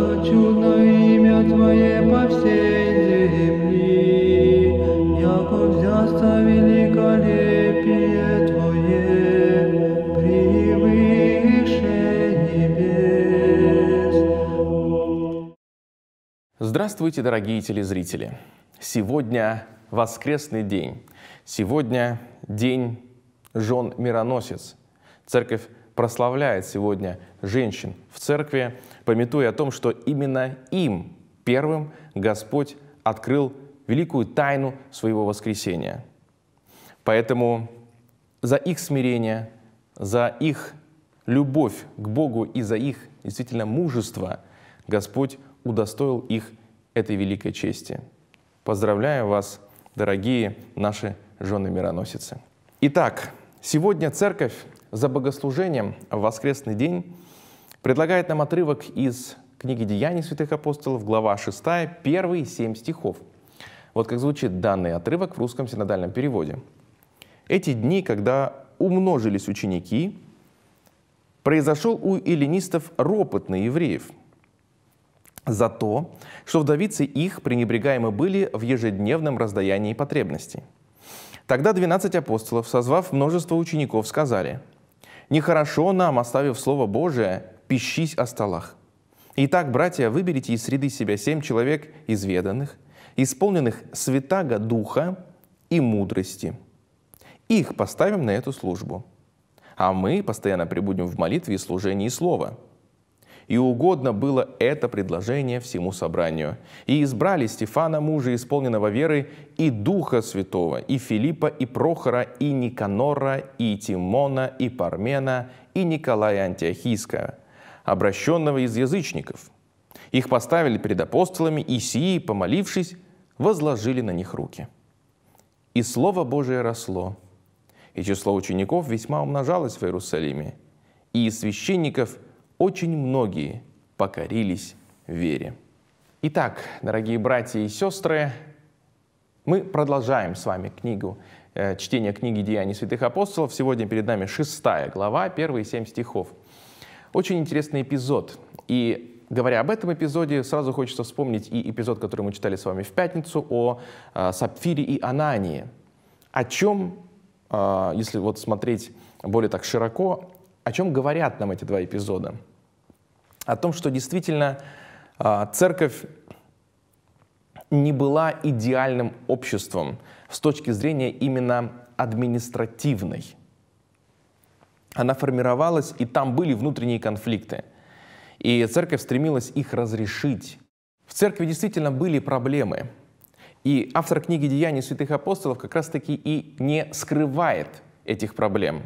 хочу на имя Твое по всей земли, яко взяться великолепие Твое, превыше небес. Здравствуйте, дорогие телезрители! Сегодня воскресный день. Сегодня день жен мироносец. Церковь прославляет сегодня женщин в церкви, пометуя о том, что именно им первым Господь открыл великую тайну своего воскресения. Поэтому за их смирение, за их любовь к Богу и за их действительно мужество Господь удостоил их этой великой чести. Поздравляю вас, дорогие наши жены-мироносицы. Итак, сегодня церковь за богослужением в воскресный день предлагает нам отрывок из книги «Деяний святых апостолов», глава 6, первые семь стихов. Вот как звучит данный отрывок в русском синодальном переводе. «Эти дни, когда умножились ученики, произошел у эллинистов ропот на евреев за то, что вдовицы их пренебрегаемы были в ежедневном раздаянии потребностей. Тогда двенадцать апостолов, созвав множество учеников, сказали – Нехорошо нам, оставив Слово Божие, пищись о столах. Итак, братья, выберите из среды себя семь человек изведанных, исполненных святаго духа и мудрости. Их поставим на эту службу. А мы постоянно прибудем в молитве и служении Слова – и угодно было это предложение всему собранию. И избрали Стефана, мужа исполненного веры, и Духа Святого, и Филиппа, и Прохора, и Никанора, и Тимона, и Пармена, и Николая Антиохийского, обращенного из язычников. Их поставили перед апостолами, и сии, помолившись, возложили на них руки. И Слово Божие росло, и число учеников весьма умножалось в Иерусалиме, и из священников – очень многие покорились вере. Итак, дорогие братья и сестры, мы продолжаем с вами книгу, э, чтение книги «Деяний святых апостолов». Сегодня перед нами шестая глава, первые семь стихов. Очень интересный эпизод. И говоря об этом эпизоде, сразу хочется вспомнить и эпизод, который мы читали с вами в пятницу, о э, Сапфире и Анании. О чем, э, если вот смотреть более так широко, о чем говорят нам эти два эпизода – о том, что действительно а, церковь не была идеальным обществом с точки зрения именно административной. Она формировалась, и там были внутренние конфликты. И церковь стремилась их разрешить. В церкви действительно были проблемы. И автор книги «Деяния святых апостолов» как раз-таки и не скрывает этих проблем.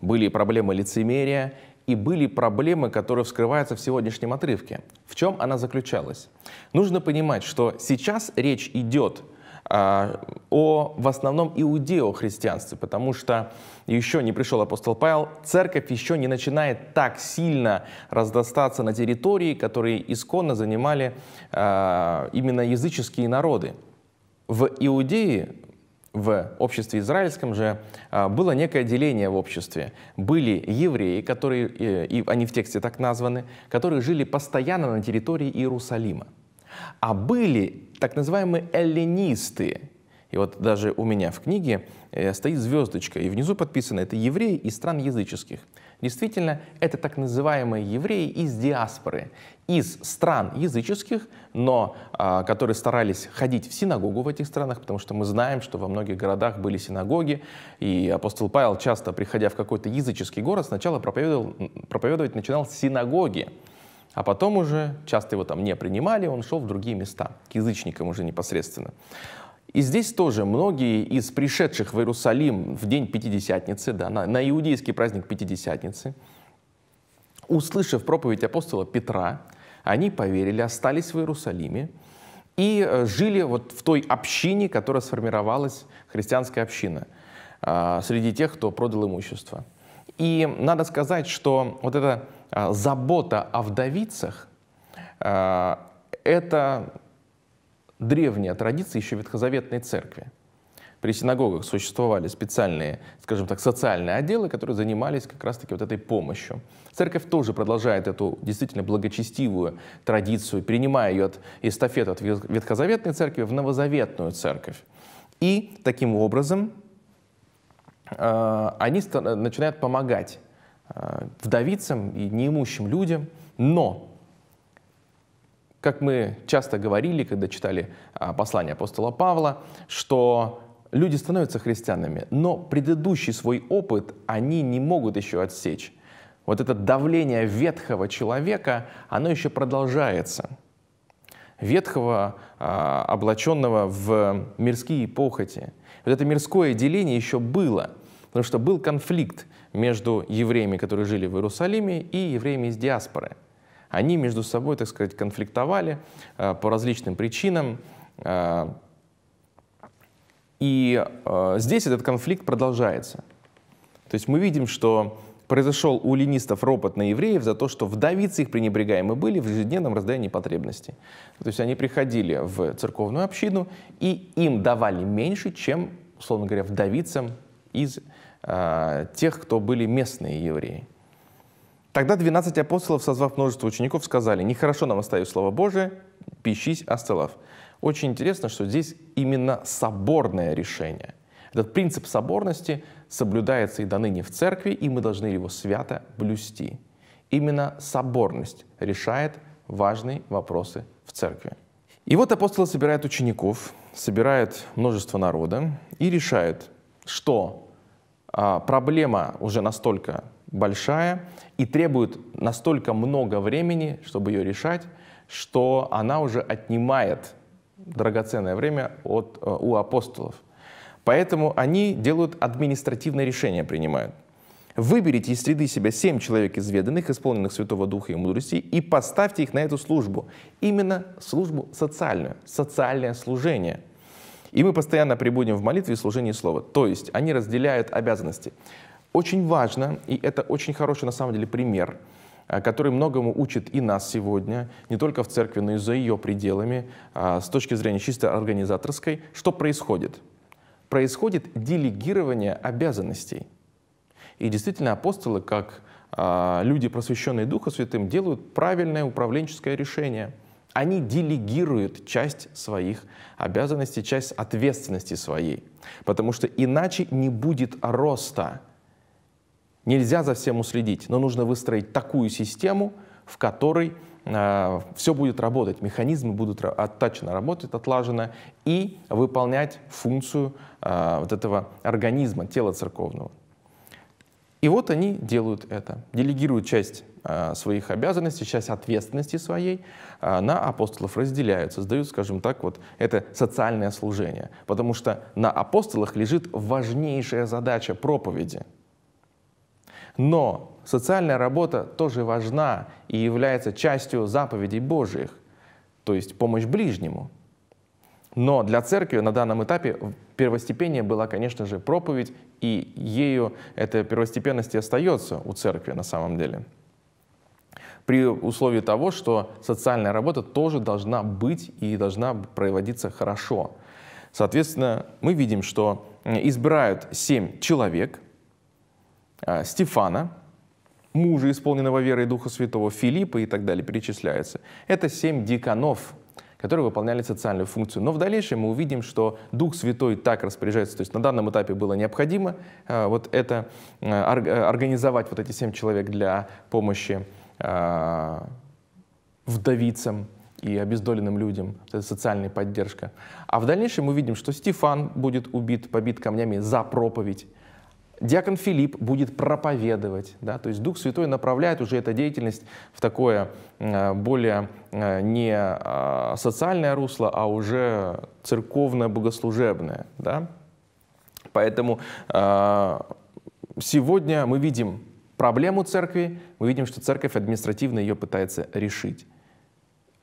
Были проблемы лицемерия, и были проблемы, которые вскрываются в сегодняшнем отрывке. В чем она заключалась? Нужно понимать, что сейчас речь идет а, о в основном иудео-христианстве, потому что еще не пришел апостол Павел, церковь еще не начинает так сильно раздостаться на территории, которые исконно занимали э, именно языческие народы. В Иудее в обществе израильском же а, было некое деление в обществе. Были евреи, которые, э, и они в тексте так названы, которые жили постоянно на территории Иерусалима. А были так называемые эллинисты, и вот даже у меня в книге э, стоит звездочка, и внизу подписано «Это евреи из стран языческих». Действительно, это так называемые евреи из диаспоры, из стран языческих, но а, которые старались ходить в синагогу в этих странах, потому что мы знаем, что во многих городах были синагоги, и апостол Павел часто, приходя в какой-то языческий город, сначала проповедовал, проповедовать начинал с синагоги, а потом уже, часто его там не принимали, он шел в другие места, к язычникам уже непосредственно. И здесь тоже многие из пришедших в Иерусалим в день Пятидесятницы, да, на, на иудейский праздник Пятидесятницы, услышав проповедь апостола Петра, они поверили, остались в Иерусалиме и э, жили вот в той общине, которая сформировалась, христианская община, а, среди тех, кто продал имущество. И надо сказать, что вот эта а, забота о вдовицах, а, это древняя традиция еще ветхозаветной церкви. При синагогах существовали специальные, скажем так, социальные отделы, которые занимались как раз-таки вот этой помощью. Церковь тоже продолжает эту действительно благочестивую традицию, принимая ее от эстафет от Ветхозаветной церкви в Новозаветную церковь. И таким образом э, они начинают помогать э, вдовицам и неимущим людям, но как мы часто говорили, когда читали а, послание апостола Павла, что люди становятся христианами, но предыдущий свой опыт они не могут еще отсечь. Вот это давление ветхого человека, оно еще продолжается. Ветхого, а, облаченного в мирские похоти. Вот это мирское деление еще было, потому что был конфликт между евреями, которые жили в Иерусалиме, и евреями из диаспоры – они между собой, так сказать, конфликтовали э, по различным причинам. Э, и э, здесь этот конфликт продолжается. То есть мы видим, что произошел у ленистов ропот на евреев за то, что вдовицы их пренебрегаемы были в ежедневном раздаянии потребностей. То есть они приходили в церковную общину, и им давали меньше, чем, условно говоря, вдовицам из э, тех, кто были местные евреи. Тогда двенадцать апостолов, созвав множество учеников, сказали, «Нехорошо нам оставив Слово Божие, пищись, остылав». Очень интересно, что здесь именно соборное решение. Этот принцип соборности соблюдается и до ныне в церкви, и мы должны его свято блюсти. Именно соборность решает важные вопросы в церкви. И вот апостолы собирают учеников, собирают множество народа и решают, что а, проблема уже настолько большая и требует настолько много времени, чтобы ее решать, что она уже отнимает драгоценное время от, э, у апостолов. Поэтому они делают административное решение, принимают. Выберите из среды себя семь человек изведанных, исполненных Святого Духа и мудрости, и поставьте их на эту службу. Именно службу социальную, социальное служение. И мы постоянно прибудем в молитве и служении Слова. То есть они разделяют обязанности. Очень важно, и это очень хороший на самом деле пример, э, который многому учит и нас сегодня, не только в церкви, но и за ее пределами, а, с точки зрения чисто организаторской, что происходит. Происходит делегирование обязанностей. И действительно апостолы, как а, люди, просвещенные Духа Святым, делают правильное управленческое решение. Они делегируют часть своих обязанностей, часть ответственности своей, потому что иначе не будет роста – Нельзя за всем уследить, но нужно выстроить такую систему, в которой э, а, все будет работать, механизмы будут оттачено работать, отлажено, и выполнять функцию э, вот этого организма, тела церковного. И вот они делают это, делегируют часть э, своих обязанностей, часть ответственности своей э, на апостолов, разделяют, создают, скажем так, вот это социальное служение, потому что на апостолах лежит важнейшая задача проповеди – но социальная работа тоже важна и является частью заповедей Божьих, то есть помощь ближнему. Но для церкви на данном этапе первостепеннее была, конечно же, проповедь, и ею эта первостепенность и остается у церкви на самом деле. При условии того, что социальная работа тоже должна быть и должна проводиться хорошо. Соответственно, мы видим, что избирают семь человек, а, Стефана, мужа, исполненного верой и Духа Святого, Филиппа и так далее, перечисляется. Это семь диконов, которые выполняли социальную функцию. Но в дальнейшем мы увидим, что Дух Святой так распоряжается, то есть на данном этапе было необходимо а, вот это, а, организовать вот эти семь человек для помощи вдовицам, и обездоленным людям, это социальная поддержка. А в дальнейшем мы видим, что Стефан будет убит, побит камнями за проповедь. Диакон Филипп будет проповедовать, да, то есть Дух Святой направляет уже эту деятельность в такое э, более э, не э, социальное русло, а уже церковное, богослужебное, да. Поэтому сегодня мы видим проблему церкви, мы видим, что церковь административно ее пытается решить.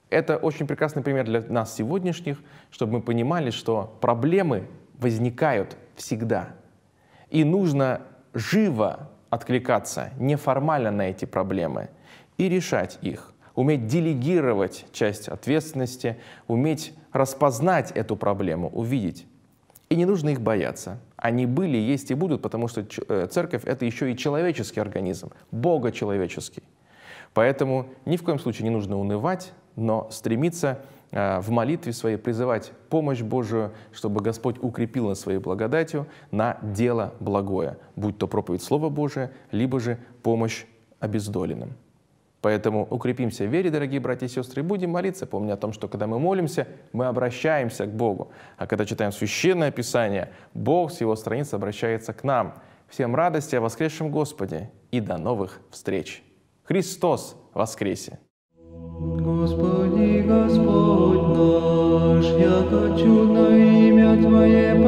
Это очень прекрасный пример для нас сегодняшних, чтобы мы понимали, что проблемы возникают всегда – и нужно живо откликаться неформально на эти проблемы и решать их, уметь делегировать часть ответственности, уметь распознать эту проблему, увидеть. И не нужно их бояться. Они были, есть и будут, потому что э, церковь — это еще и человеческий организм, богочеловеческий. Поэтому ни в коем случае не нужно унывать, но стремиться Э, в молитве своей призывать помощь Божию, чтобы Господь укрепил нас своей благодатью на дело благое, будь то проповедь Слова Божия, либо же помощь обездоленным. Поэтому укрепимся в вере, дорогие братья и сестры, и будем молиться, помня о том, что когда мы молимся, мы обращаемся к Богу. А когда читаем Священное Писание, Бог с Его страниц обращается к нам. Всем радости о воскресшем Господе и до новых встреч! Христос воскресе! Господи, Господи! moje